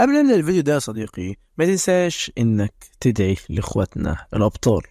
قبل نبدأ الفيديو ده يا صديقي ما تنساش انك تدعي لاخواتنا الابطال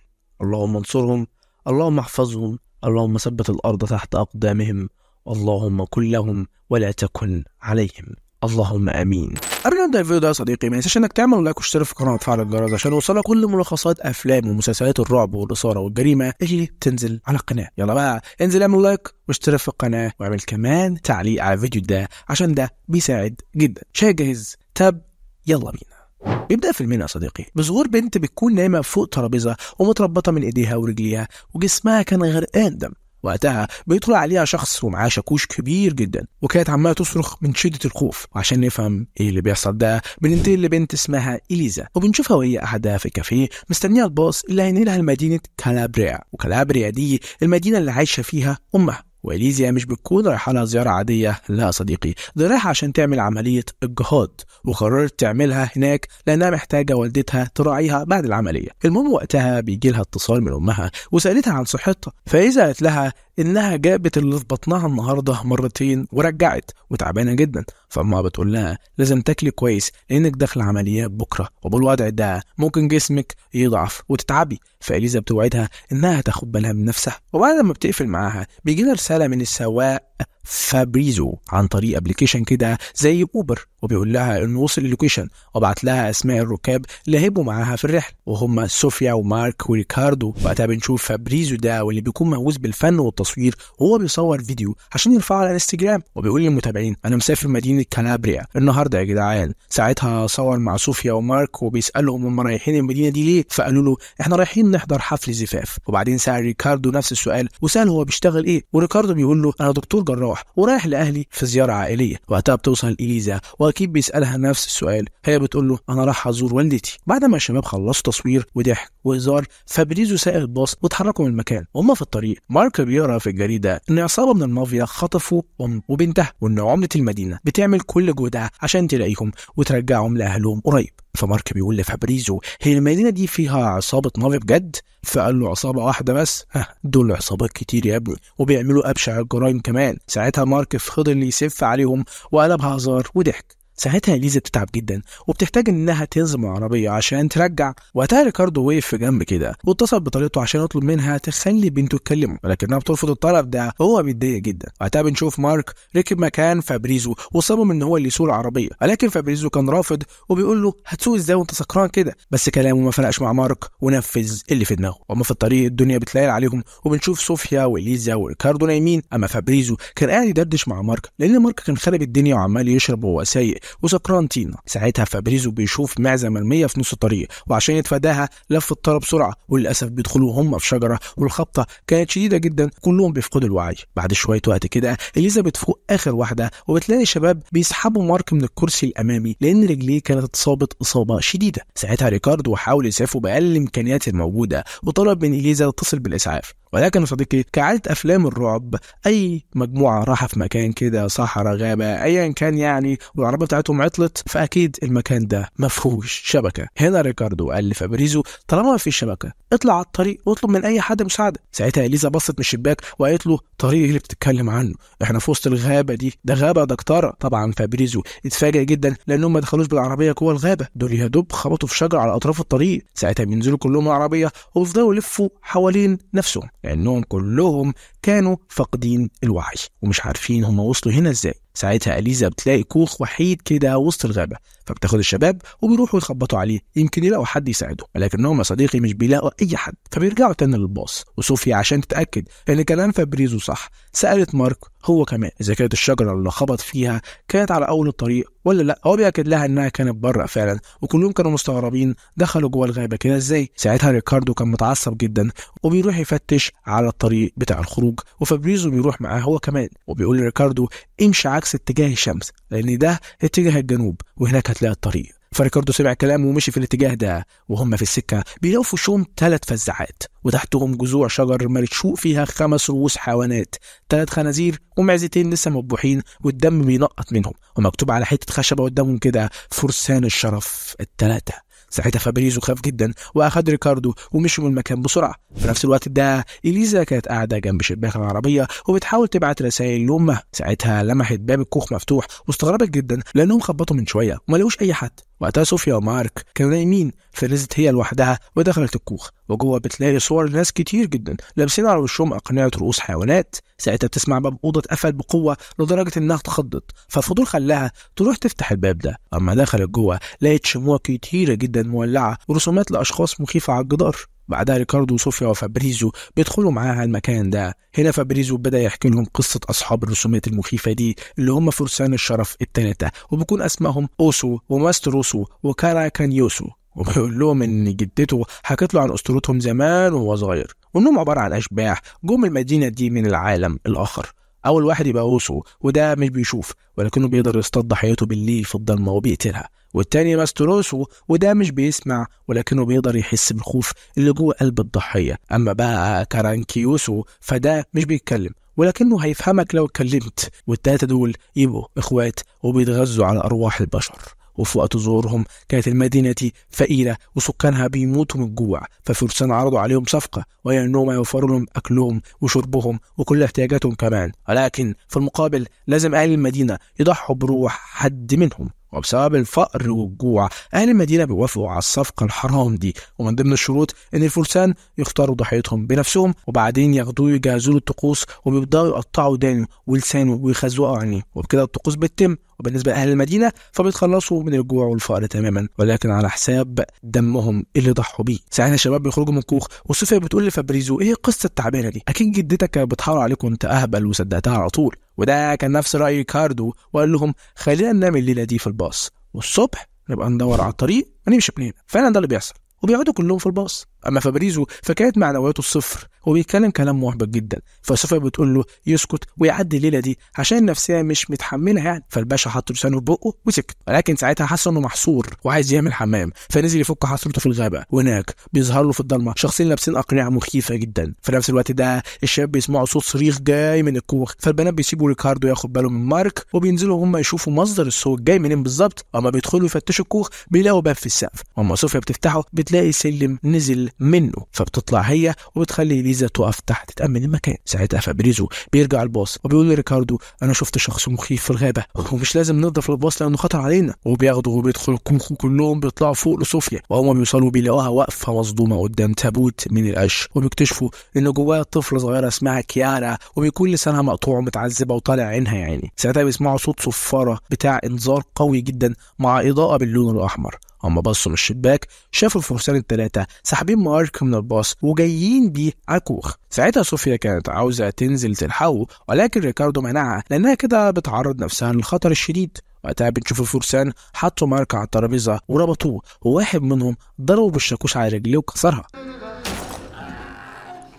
اللهم انصرهم اللهم احفظهم اللهم ثبت الارض تحت اقدامهم اللهم كن لهم ولا تكن عليهم اللهم امين قبل ما نبدا الفيديو ده يا صديقي ما تنساش انك تعمل لايك واشترك في القناه وتفعل الجرس عشان يوصلك كل ملخصات افلام ومسلسلات الرعب والاثاره والجريمه اللي بتنزل على القناه يلا بقى انزل اعمل لايك واشترك في القناه واعمل كمان تعليق على الفيديو ده عشان ده بيساعد جدا شاي جاهز المكتب يلا بينا بيبدأ فيلمنا يا صديقي بظهور بنت بتكون نايمة فوق ترابيزة ومتربطة من إيديها ورجليها وجسمها كان غرقان دم وقتها بيطلع عليها شخص ومعاه شاكوش كبير جدا وكانت عماله تصرخ من شده الخوف وعشان نفهم ايه اللي بيحصل ده بننتقل لبنت اسمها اليزا وبنشوفها وهي قاعده في كافيه مستنيه الباص اللي هينقلها لمدينه كالابريا وكالابريا دي المدينه اللي عايشه فيها امها وليزيا مش بتكون رايحة لها زيارة عادية لا صديقي دي رايحة عشان تعمل عملية اجهاض وقررت تعملها هناك لأنها محتاجة والدتها تراعيها بعد العملية المهم وقتها بيجي لها اتصال من أمها وسألتها عن صحتها فإذا قالت لها انها جابت اللي في بطنها النهارده مرتين ورجعت وتعبانه جدا فاما بتقول لها لازم تاكلي كويس لانك داخله عمليات بكره وبالوضع ده ممكن جسمك يضعف وتتعبي فاليزا بتوعدها انها تاخد بالها من نفسها وبعد ما بتقفل معاها بيجي لها رساله من السواق فابريزو عن طريق ابلكيشن كده زي اوبر وبيقول لها انه وصل اللوكيشن وبعت لها اسماء الركاب اللي هيبقوا معاها في الرحله وهم صوفيا ومارك وريكاردو وقتها بنشوف فابريزو ده واللي بيكون مهووس بالفن والتصوير وهو بيصور فيديو عشان يرفعه على الانستجرام وبيقول للمتابعين انا مسافر مدينه كالابريا النهارده يا جدعان ساعتها صور مع صوفيا ومارك وبيسالهم هم رايحين المدينه دي ليه فقالوا له احنا رايحين نحضر حفل زفاف وبعدين سال ريكاردو نفس السؤال وسال هو بيشتغل ايه وريكاردو بيقول له انا دكتور الجراح ورايح لأهلي في زيارة عائلية وقتها بتوصل إليزا وأكيد بيسألها نفس السؤال هي بتقول له أنا رايح أزور والدتي بعد ما الشباب خلصوا تصوير وضحك وازار فبريزو سائق الباص واتحركوا من المكان وهم في الطريق مارك بيقرا في الجريده ان عصابه من المافيا خطفوا ام وبنتها وان عمله المدينه بتعمل كل جهدها عشان تلاقيهم وترجعهم لاهلهم قريب فمارك بيقول لفابريزو هي المدينه دي فيها عصابه مافيا بجد فقال له عصابه واحده بس ها دول عصابات كتير يا ابني وبيعملوا ابشع الجرايم كمان ساعتها مارك فضل يسف عليهم وقلبها هزار وضحك ساعتها اليزا بتتعب جدا وبتحتاج انها تنزل العربيه عربيه عشان ترجع وقتها ريكاردو وقف في جنب كده واتصل بطريقته عشان يطلب منها تخلي بنته تكلمه ولكنها بترفض الطلب ده وهو بيتضايق جدا وقتها بنشوف مارك ركب مكان فابريزو وصمم ان هو اللي يسوق العربيه ولكن فابريزو كان رافض وبيقول له هتسوق ازاي وانت سكران كده بس كلامه ما فرقش مع مارك ونفذ اللي في دماغه وما في الطريق الدنيا بتلايل عليهم وبنشوف صوفيا واليزا وريكاردو نايمين اما فابريزو كان قاعد يدردش مع مارك لان مارك كان خرب الدنيا وعمال يشرب وهو سايق وسكران تينا ساعتها فابريزو بيشوف معزة مرمية في نص الطريق وعشان يتفاداها لف الطارة بسرعة وللأسف بيدخلوا هم في شجرة والخبطة كانت شديدة جدا كلهم بيفقدوا الوعي بعد شوية وقت كده إليزابيث فوق آخر واحدة وبتلاقي شباب بيسحبوا مارك من الكرسي الأمامي لأن رجليه كانت اتصابت إصابة شديدة ساعتها ريكاردو حاول يسعفه بأقل الإمكانيات الموجودة وطلب من إليزا تتصل بالإسعاف ولكن يا صديقي كعادة أفلام الرعب أي مجموعة راحة في مكان كده صحراء غابة أيا كان يعني والعربية بتاعتهم عطلت فأكيد المكان ده مفهوش شبكة هنا ريكاردو قال لفابريزو طالما فيش شبكة اطلع على الطريق واطلب من أي حد مساعدة ساعتها إليزا بصت من الشباك وقالت له طريق اللي بتتكلم عنه احنا في وسط الغابة دي ده غابة دكتارة طبعا فابريزو اتفاجئ جدا لأنهم ما دخلوش بالعربية جوه الغابة دول يا دوب خبطوا في شجرة على أطراف الطريق ساعتها بينزلوا كلهم العربية وبيفضلوا يلفوا حوالين نفسهم لأنهم يعني كلهم كانوا فاقدين الوعي ومش عارفين هم وصلوا هنا إزاي ساعتها أليزا بتلاقي كوخ وحيد كده وسط الغابة فبتاخد الشباب وبيروحوا يخبطوا عليه يمكن يلاقوا حد يساعده ولكنهم يا صديقي مش بيلاقوا اي حد فبيرجعوا تاني للباص وصوفيا عشان تتاكد ان كلام فابريزو صح سالت مارك هو كمان اذا كانت الشجره اللي خبط فيها كانت على اول الطريق ولا لا هو بياكد لها انها كانت بره فعلا وكلهم كانوا مستغربين دخلوا جوه الغابه كده ازاي ساعتها ريكاردو كان متعصب جدا وبيروح يفتش على الطريق بتاع الخروج وفابريزو بيروح معاه هو كمان وبيقول لريكاردو امشي عكس اتجاه الشمس لان ده اتجاه الجنوب وهناك وصلت الطريق فريكاردو سمع كلامه ومشي في الاتجاه ده وهم في السكة بيلاقوا في وشهم ثلاث فزعات وتحتهم جذوع شجر مرشوق فيها خمس رؤوس حيوانات ثلاث خنازير ومعزتين لسه مذبوحين والدم بينقط منهم ومكتوب على حتة خشبة قدامهم كده فرسان الشرف الثلاثة ساعتها فابريزو خاف جدا واخد ريكاردو ومشي من المكان بسرعه في نفس الوقت ده اليزا كانت قاعده جنب شباك العربيه وبتحاول تبعت رسائل لامها ساعتها لمحت باب الكوخ مفتوح واستغربت جدا لانهم خبطوا من شويه وما لقوش اي حد وقتها صوفيا ومارك كانوا نايمين فنزلت هي لوحدها ودخلت الكوخ وجوه بتلاقي صور ناس كتير جدا لابسين على وشهم اقنعه رؤوس حيوانات ساعتها بتسمع باب اوضه اتقفل بقوه لدرجه انها اتخضت فالفضول خلاها تروح تفتح الباب ده اما دخلت جوه لقت شموع كتيره جدا مولعة ورسومات لأشخاص مخيفة على الجدار بعدها ريكاردو وصوفيا وفابريزو بيدخلوا معاها المكان ده هنا فابريزو بدا يحكي لهم قصه اصحاب الرسومات المخيفه دي اللي هم فرسان الشرف الثلاثه وبيكون اسمائهم اوسو وماستروسو وكاراكانيوسو وبيقول لهم ان جدته حكت له عن اسطورتهم زمان وهو صغير وانهم عباره عن اشباح جم المدينه دي من العالم الاخر اول واحد يبقى اوسو وده مش بيشوف ولكنه بيقدر يصطاد ضحيته بالليل في الضلمه وبيقتلها والتاني تروسه وده مش بيسمع ولكنه بيقدر يحس بالخوف اللي جوه قلب الضحية أما بقى كارانكيوسو فده مش بيتكلم ولكنه هيفهمك لو اتكلمت والتلاتة دول يبقوا إخوات وبيتغذوا على أرواح البشر وفي وقت ظهورهم كانت المدينة فقيرة وسكانها بيموتوا من الجوع ففرسان عرضوا عليهم صفقة وهي أنهم يوفروا لهم أكلهم وشربهم وكل احتياجاتهم كمان ولكن في المقابل لازم أهل المدينة يضحوا بروح حد منهم وبسبب الفقر والجوع أهل المدينة بيوافقوا على الصفقة الحرام دي ومن ضمن الشروط إن الفرسان يختاروا ضحيتهم بنفسهم وبعدين ياخدوه يجهزوا له الطقوس وبيبدأوا يقطعوا دانه ولسانه ويخزقوا عينيه وبكده الطقوس بتتم وبالنسبة لأهل المدينة فبيتخلصوا من الجوع والفقر تماما ولكن على حساب دمهم اللي ضحوا بيه ساعتها الشباب بيخرجوا من الكوخ وصفية بتقول لفابريزو ايه القصة التعبانة دي اكيد جدتك بتحاور عليك وانت اهبل وصدقتها على طول وده كان نفس رأي ريكاردو وقال لهم خلينا ننام الليلة دي في الباص والصبح نبقى ندور على الطريق هنمشي من هنا فعلا ده اللي بيحصل وبيقعدوا كلهم في الباص اما فابريزو فكانت معنوياته الصفر وبيتكلم كلام محبط جدا فصوفيا بتقول له يسكت ويعدي الليله دي عشان نفسها مش متحملها يعني فالباشا حط لسانه في بقه وسكت ولكن ساعتها حس انه محصور وعايز يعمل حمام فنزل يفك حصرته في الغابه وهناك بيظهر له في الضلمه شخصين لابسين اقنعه مخيفه جدا في نفس الوقت ده الشباب بيسمعوا صوت صريخ جاي من الكوخ فالبنات بيسيبوا ريكاردو ياخد باله من مارك وبينزلوا هم يشوفوا مصدر الصوت جاي منين بالظبط اما بيدخلوا يفتشوا الكوخ بيلاقوا باب في السقف اما صوفيا بتفتحه بتلاقي سلم نزل منه فبتطلع هي وبتخلي ليزا تقف تحت تأمن المكان ساعتها فابريزو بيرجع الباص وبيقول لريكاردو أنا شفت شخص مخيف في الغابة ومش لازم نضف الباص لأنه خطر علينا وبياخدوا وبيدخلوا كلهم بيطلعوا فوق لصوفيا وهما بيوصلوا بيلاقوها واقفة مصدومة قدام تابوت من القش وبيكتشفوا إن جواها طفلة صغيرة اسمها كيارا وبيكون لسانها مقطوع ومتعذبة وطالع عينها يعني ساعتها بيسمعوا صوت صفارة بتاع إنذار قوي جدا مع إضاءة باللون الأحمر أما بصوا من الشباك شافوا الفرسان التلاتة ساحبين مارك من الباص وجايين بيه على الكوخ ساعتها صوفيا كانت عاوزة تنزل تلحقه ولكن ريكاردو منعها لأنها كده بتعرض نفسها للخطر الشديد وقتها بنشوف الفرسان حطوا مارك على الترابيزة وربطوه وواحد منهم ضربه بالشاكوش على رجليه وكسرها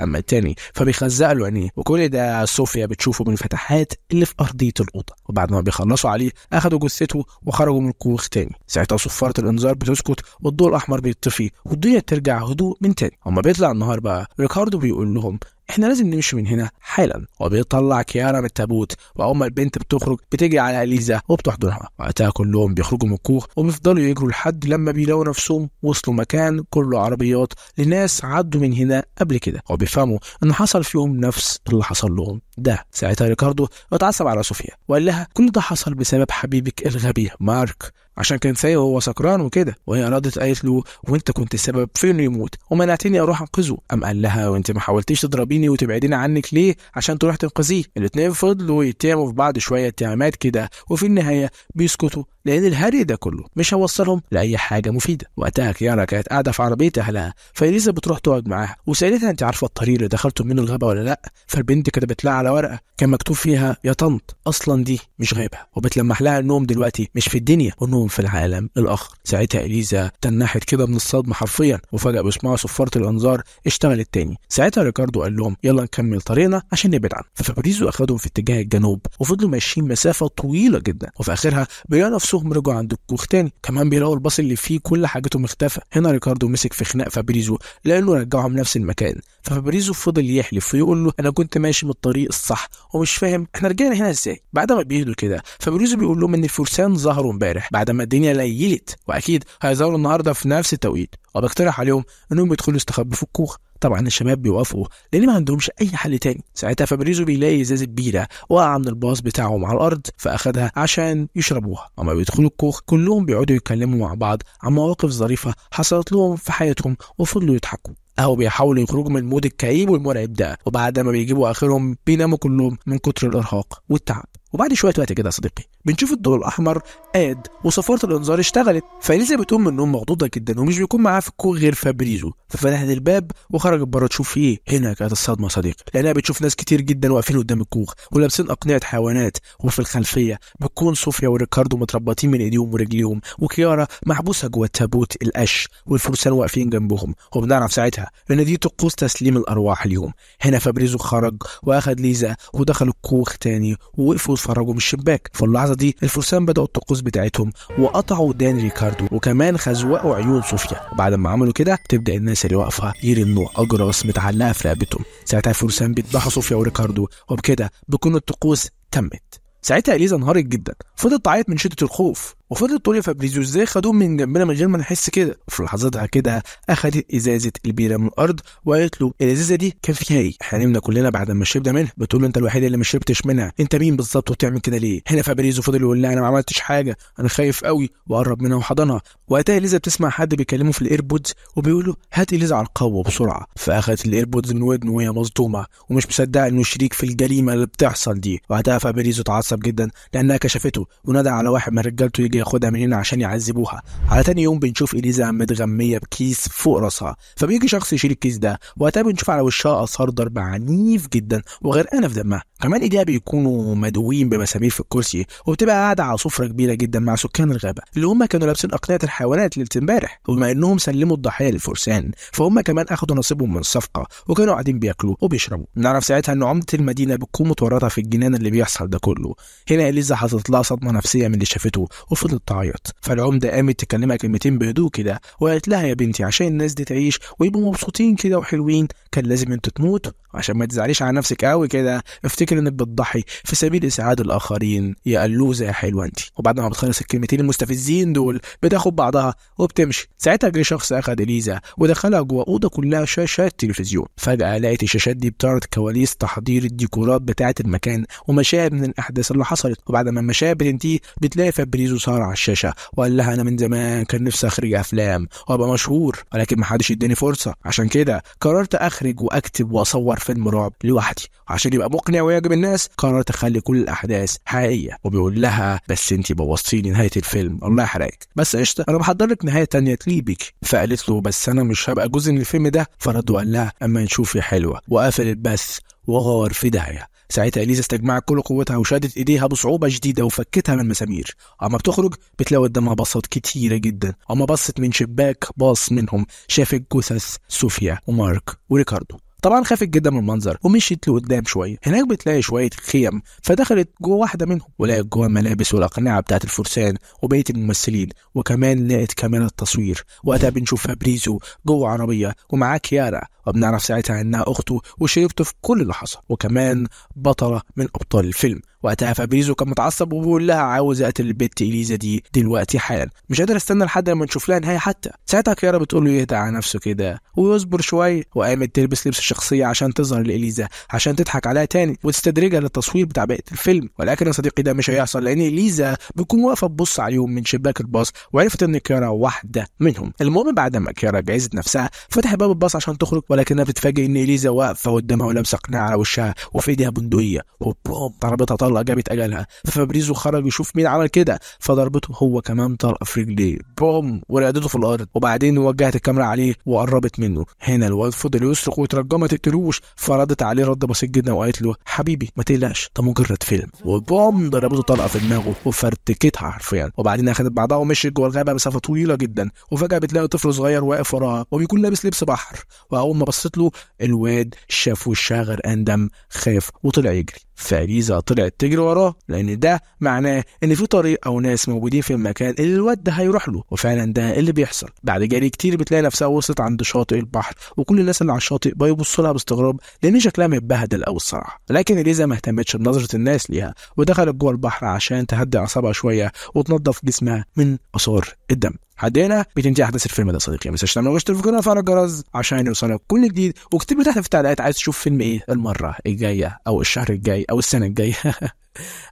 اما التاني فبيخزق له عينيه وكل ده صوفيا بتشوفه من الفتحات اللي في ارضيه الاوضه وبعد ما بيخلصوا عليه اخدوا جثته وخرجوا من الكوخ تاني ساعتها صفاره الانذار بتسكت والضوء الاحمر بيطفي والدنيا ترجع هدوء من تاني اما بيطلع النهار بقى ريكاردو بيقول لهم احنا لازم نمشي من هنا حالا وبيطلع كيارا من التابوت وأم البنت بتخرج بتجري على اليزا وبتحضنها وقتها كلهم بيخرجوا من الكوخ وبيفضلوا يجروا لحد لما بيلاقوا نفسهم وصلوا مكان كله عربيات لناس عدوا من هنا قبل كده وبيفهموا ان حصل فيهم نفس اللي حصل لهم ده ساعتها ريكاردو اتعصب على صوفيا وقال لها كل ده حصل بسبب حبيبك الغبي مارك عشان كان سايق وهو سكران وكده وهي ردت قالت له وانت كنت السبب في انه يموت ومنعتني اروح انقذه قام قال لها وانت ما حاولتيش تضربيني وتبعديني عنك ليه عشان تروح تنقذيه الاتنين فضلوا يتهموا في بعض شويه اتهامات كده وفي النهايه بيسكتوا لان الهري ده كله مش هوصلهم لاي حاجه مفيده وقتها كيارا كانت قاعده في عربيه اهلها فاليزا بتروح تقعد معاها وسالتها انت عارفه الطريق اللي دخلته منه الغابه ولا لا فالبنت كتبت لها على ورقه كان مكتوب فيها يا طنط اصلا دي مش غابه وبتلمح لها انهم دلوقتي مش في الدنيا وانهم في العالم الآخر ساعتها إليزا تنحت كده من الصدمة حرفيا وفجأة بيسمعوا صفارة الأنظار اشتغلت تاني ساعتها ريكاردو قال لهم يلا نكمل طريقنا عشان نبعد عنه ففابريزو أخدهم في اتجاه الجنوب وفضلوا ماشيين مسافة طويلة جدا وفي آخرها بيلاقوا نفسهم رجعوا عند الكوخ تاني كمان بيلاقوا الباص اللي فيه كل حاجته مختفى هنا ريكاردو مسك في خناق فابريزو لأنه رجعهم نفس المكان ففابريزو فضل يحلف ويقول له أنا كنت ماشي من الطريق الصح ومش فاهم احنا رجعنا هنا ازاي بعد ما بيهدوا كده فابريزو بيقول لهم ان الفرسان ظهروا امبارح بعد ما الدنيا ليلت واكيد هيظهروا النهارده في نفس التوقيت وبقترح عليهم انهم يدخلوا يستخبوا في الكوخ طبعا الشباب بيوافقوا لان ما عندهمش اي حل تاني ساعتها فابريزو بيلاقي ازازه بيره واقعه من الباص بتاعهم على الارض فاخدها عشان يشربوها اما بيدخلوا الكوخ كلهم بيقعدوا يتكلموا مع بعض عن مواقف ظريفه حصلت لهم في حياتهم وفضلوا يضحكوا اهو بيحاولوا يخرجوا من المود الكئيب والمرعب ده وبعد ما بيجيبوا اخرهم بيناموا كلهم من كتر الارهاق والتعب وبعد شويه وقت كده يا صديقي بنشوف الضوء الاحمر قاد وصفاره الانذار اشتغلت فاليزا بتقوم من النوم مخضوضه جدا ومش بيكون معاها في الكوخ غير فابريزو ففتحت الباب وخرجت بره تشوف ايه هنا كانت الصدمه يا صديقي لانها بتشوف ناس كتير جدا واقفين قدام الكوخ ولابسين اقنعه حيوانات وفي الخلفيه بتكون صوفيا وريكاردو متربطين من ايديهم ورجليهم وكيارا محبوسه جوه تابوت القش والفرسان واقفين جنبهم وبنعرف ساعتها ان دي طقوس تسليم الارواح اليوم هنا فابريزو خرج واخد ليزا ودخل الكوخ تاني ووقفوا واتفرجوا من الشباك في اللحظه دي الفرسان بداوا الطقوس بتاعتهم وقطعوا دان ريكاردو وكمان خزوقوا عيون صوفيا وبعد ما عملوا كده تبدا الناس اللي واقفه يرنوا اجرس متعلقه في رقبتهم ساعتها الفرسان بيذبحوا صوفيا وريكاردو وبكده بكون الطقوس تمت ساعتها اليزا انهارت جدا فضلت تعيط من شده الخوف وفضلت تقول فابريزيو ازاي خدوه من جنبنا من غير ما نحس كده وفي لحظتها كده اخدت ازازه البيره من الارض وقالت له الازازه دي كان فيها ايه احنا نمنا كلنا بعد ما شربنا منها بتقول له انت الوحيد اللي ما شربتش منها انت مين بالظبط وبتعمل كده ليه هنا فابريزيو فضل يقول لها انا ما عملتش حاجه انا خايف قوي وقرب منها وحضنها وقتها اليزا بتسمع حد بيكلمه في الايربودز وبيقول له هات اليزا على القهوه بسرعه فاخدت الايربودز من ودنه وهي مصدومه ومش مصدقه انه شريك في الجريمه اللي بتحصل دي وقتها فابريزيو اتعصب جدا لانها كشفته ونادى على واحد من رجالته يجي بياخدها من هنا عشان يعذبوها على تاني يوم بنشوف اليزا متغميه بكيس فوق راسها فبيجي شخص يشيل الكيس ده وقتها بنشوف على وشها اثار ضرب عنيف جدا وغرقانه في دمها كمان ايديها بيكونوا مدويين بمسامير في الكرسي وبتبقى قاعده على سفره كبيره جدا مع سكان الغابه اللي هم كانوا لابسين اقنعه الحيوانات ليله امبارح وبما انهم سلموا الضحيه للفرسان فهم كمان اخدوا نصيبهم من الصفقه وكانوا قاعدين بياكلوا وبيشربوا نعرف ساعتها ان عمده المدينه بتكون متورطه في الجنان اللي بيحصل ده كله هنا اليزا حصلت لها صدمه نفسيه من اللي شافته وفي فضلت تعيط فالعمده قامت تكلمها كلمتين بهدوء كده وقالت لها يا بنتي عشان الناس دي تعيش ويبقوا مبسوطين كده وحلوين كان لازم انت تموت عشان ما تزعليش على نفسك قوي كده افتكر انك بتضحي في سبيل اسعاد الاخرين يا قلوزه يا حلوه انت وبعد ما بتخلص الكلمتين المستفزين دول بتاخد بعضها وبتمشي ساعتها جه شخص اخد اليزا ودخلها جوه اوضه كلها شاشات تلفزيون فجاه لقيت الشاشات دي بتعرض كواليس تحضير الديكورات بتاعه المكان ومشاهد من الاحداث اللي حصلت وبعد ما المشاهد بتنتهي بتلاقي فابريزو صار على الشاشه وقال لها انا من زمان كان نفسي اخرج افلام وابقى مشهور ولكن ما حدش اداني فرصه عشان كده قررت اخرج واكتب واصور فيلم رعب لوحدي وعشان يبقى مقنع ويعجب الناس قررت اخلي كل الاحداث حقيقيه وبيقول لها بس انت بوظتي نهايه الفيلم الله يحرقك بس قشطه انا محضر لك نهايه تانية تليبك فقالت له بس انا مش هبقى جزء من الفيلم ده فرد وقال لها اما نشوف يا حلوه وقفل البث وغار في داهيه ساعتها اليزا استجمعت كل قوتها وشادت ايديها بصعوبه شديده وفكتها من المسامير اما بتخرج بتلاقي قدامها باصات كتيره جدا اما بصت من شباك باص منهم شافت جثث صوفيا ومارك وريكاردو طبعا خافت جدا من المنظر ومشيت لقدام شويه هناك بتلاقي شويه خيم فدخلت جوه واحده منهم ولقت جوه الملابس والاقنعه بتاعه الفرسان وبقيه الممثلين وكمان لقت كمان التصوير وقتها بنشوف فابريزو جوه عربيه ومعاه كيارا وبنعرف ساعتها انها اخته وشريكته في كل اللي حصل وكمان بطله من ابطال الفيلم وقتها فابريزو كان متعصب وبيقول لها عاوز اقتل البت اليزا دي دلوقتي حالا مش قادر استنى لحد لما نشوف لها نهايه حتى ساعتها كيارا بتقول له يهدى على نفسه كده ويصبر شويه وقامت تلبس لبس الشخصيه عشان تظهر لاليزا عشان تضحك عليها تاني وتستدرجها للتصوير بتاع بقيه الفيلم ولكن يا صديقي ده مش هيحصل لان اليزا بتكون واقفه تبص عليهم من شباك الباص وعرفت ان كيارا واحده منهم المهم بعد ما كيارا جهزت نفسها فتح باب الباص عشان تخرج ولكنها بتتفاجئ ان اليزا واقفه قدامها ولابسه قناع على وشها وفي ايديها بندقيه وبوم ضربتها الله جابت اجلها ففابريزو خرج يشوف مين عمل كده فضربته هو كمان طلقه في رجليه بوم ورقدته في الارض وبعدين وجهت الكاميرا عليه وقربت منه هنا الواد فضل يصرخ وترجمت ما تقتلوش فردت عليه رد بسيط جدا وقالت له حبيبي ما تقلقش ده مجرد فيلم وبوم ضربته طلقه في دماغه وفرتكتها حرفيا وبعدين اخذت بعضها ومشيت جوه الغابه مسافه طويله جدا وفجاه بتلاقي طفل صغير واقف وراها وبيكون لابس لبس بحر واول ما بصيت له الواد شاف وشها غرقان دم خاف وطلع يجري فاليزا طلعت تجري وراه لان ده معناه ان في طريق او ناس موجودين في المكان اللي الواد ده هيروح له وفعلا ده اللي بيحصل بعد جري كتير بتلاقي نفسها وصلت عند شاطئ البحر وكل الناس اللي على الشاطئ بيبصوا لها باستغراب لان شكلها متبهدل قوي الصراحه لكن اليزا ما اهتمتش بنظره الناس ليها ودخلت جوه البحر عشان تهدي اعصابها شويه وتنظف جسمها من اثار الدم عدينا 200 احداث الفيلم ده صديقي ما تنساش تعملوا تفكرونا في الجرس عشان يوصلك كل جديد واكتب لي تحت في التعليقات عايز تشوف فيلم ايه المره الجايه او الشهر الجاي او السنه الجايه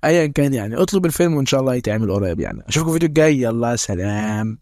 ايا كان يعني اطلب الفيلم وان شاء الله يتعمل قريب يعني اشوفكم الفيديو الجاي يلا سلام